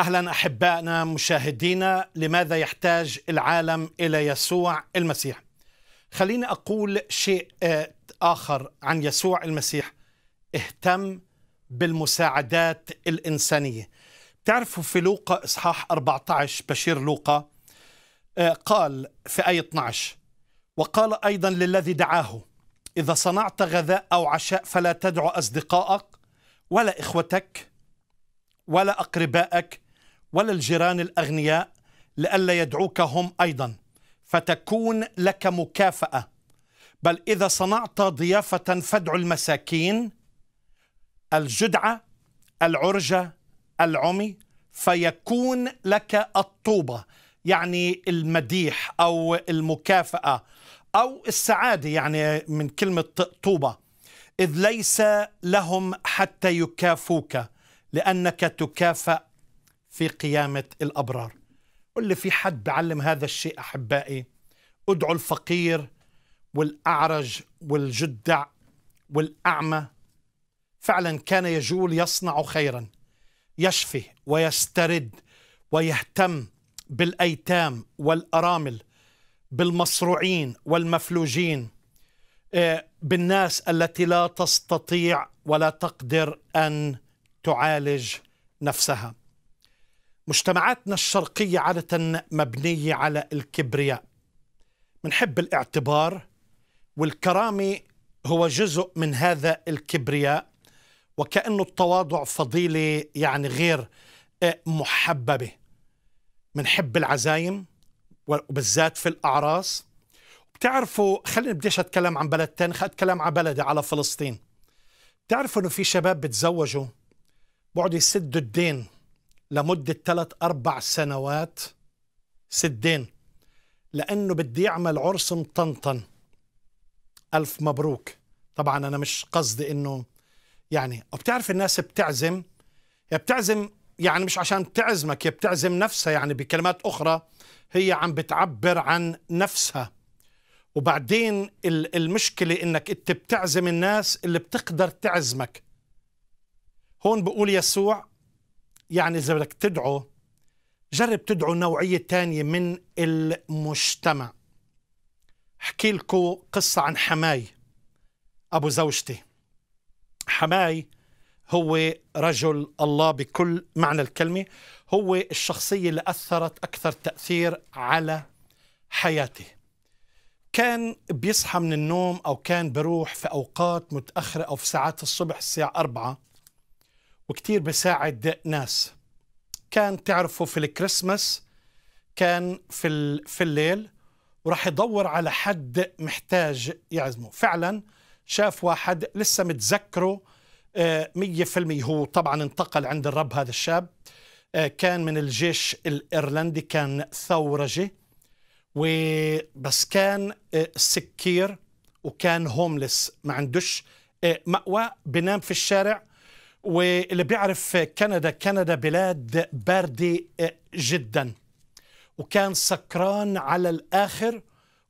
اهلا احبائنا مشاهدينا لماذا يحتاج العالم الى يسوع المسيح خليني اقول شيء آه، اخر عن يسوع المسيح اهتم بالمساعدات الانسانيه تعرفوا في لوقا اصحاح 14 بشير لوقا آه، قال في ايه 12 وقال ايضا للذي دعاه اذا صنعت غذاء او عشاء فلا تدعو اصدقائك ولا اخوتك ولا اقربائك ولا الجيران الأغنياء لئلا يدعوك هم أيضا فتكون لك مكافأة بل إذا صنعت ضيافة فادع المساكين الجدعة العرجة العمي فيكون لك الطوبة يعني المديح أو المكافأة أو السعادة يعني من كلمة طوبة إذ ليس لهم حتى يكافوك لأنك تكافأ في قيامة الأبرار قل لي في حد بعلم هذا الشيء أحبائي ادعوا الفقير والأعرج والجدع والأعمى فعلا كان يجول يصنع خيرا يشفي ويسترد ويهتم بالأيتام والأرامل بالمصروعين والمفلوجين آه، بالناس التي لا تستطيع ولا تقدر أن تعالج نفسها مجتمعاتنا الشرقية عادة مبنية على الكبرياء منحب الاعتبار والكرامة هو جزء من هذا الكبرياء وكأنه التواضع فضيلة يعني غير آه، محببة منحب العزايم وبالذات في الأعراس بتعرفوا خليني بديش أتكلم عن بلد تاني خلينا أتكلم عن بلدي على فلسطين بتعرفوا إنه في شباب بتزوجوا بعد يسدوا الدين لمدة ثلاث أربع سنوات سدين لأنه بدي أعمل عرس مطنطن ألف مبروك طبعا أنا مش قصدي إنه يعني وبتعرف الناس بتعزم هي بتعزم يعني مش عشان تعزمك هي بتعزم نفسها يعني بكلمات أخرى هي عم بتعبر عن نفسها وبعدين المشكلة إنك أنت بتعزم الناس اللي بتقدر تعزمك هون بقول يسوع يعني إذا بدك تدعو جرب تدعو نوعية تانية من المجتمع احكي لكم قصة عن حماي أبو زوجتي حماي هو رجل الله بكل معنى الكلمة هو الشخصية اللي أثرت أكثر تأثير على حياتي كان بيصحى من النوم أو كان بروح في أوقات متأخرة أو في ساعات الصبح الساعة أربعة وكثير بساعد ناس كان تعرفه في الكريسماس كان في في الليل وراح يدور على حد محتاج يعزمه فعلا شاف واحد لسه متذكره آه، مية في المية هو طبعا انتقل عند الرب هذا الشاب آه، كان من الجيش الإيرلندي كان ثورجي وبس كان آه، سكير وكان هوملس ما عندوش مأوى بنام في الشارع واللي بيعرف كندا كندا بلاد باردة آه، جدا وكان سكران على الآخر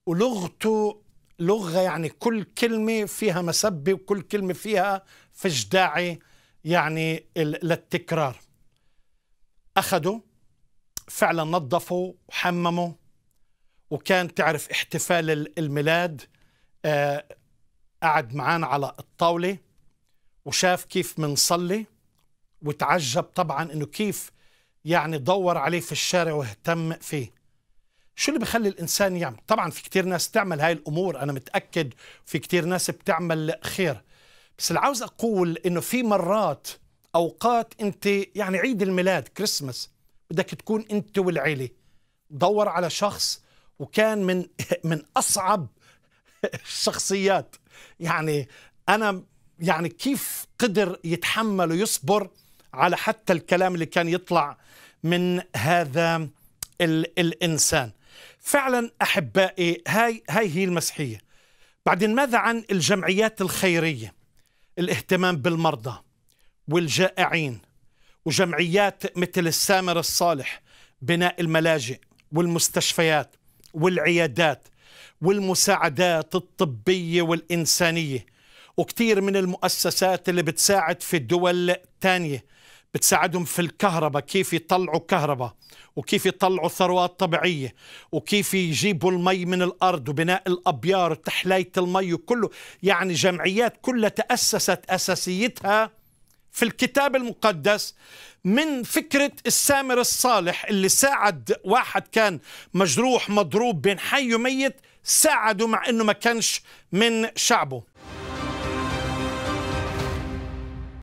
ولغته لغة يعني كل كلمة فيها مسبة وكل كلمة فيها فجداعي يعني للتكرار أخده فعلا نظفوا وحمموا وكان تعرف احتفال الميلاد آه، قعد معانا على الطاولة وشاف كيف منصلي وتعجب طبعا انه كيف يعني دور عليه في الشارع واهتم فيه شو اللي بخلي الانسان يعمل طبعا في كتير ناس تعمل هاي الامور انا متاكد في كتير ناس بتعمل خير بس اللي عاوز اقول انه في مرات اوقات انت يعني عيد الميلاد كريسماس بدك تكون انت والعيله دور على شخص وكان من من اصعب الشخصيات يعني انا يعني كيف قدر يتحمل ويصبر على حتى الكلام اللي كان يطلع من هذا ال الإنسان فعلا أحبائي هاي, هاي هي المسيحية بعدين ماذا عن الجمعيات الخيرية الاهتمام بالمرضى والجائعين وجمعيات مثل السامر الصالح بناء الملاجئ والمستشفيات والعيادات والمساعدات الطبية والإنسانية وكثير من المؤسسات اللي بتساعد في الدول تانية بتساعدهم في الكهرباء كيف يطلعوا كهرباء وكيف يطلعوا ثروات طبيعية وكيف يجيبوا المي من الأرض وبناء الأبيار وتحلية المي وكله يعني جمعيات كلها تأسست أساسيتها في الكتاب المقدس من فكرة السامر الصالح اللي ساعد واحد كان مجروح مضروب بين حي وميت ساعده مع أنه ما كانش من شعبه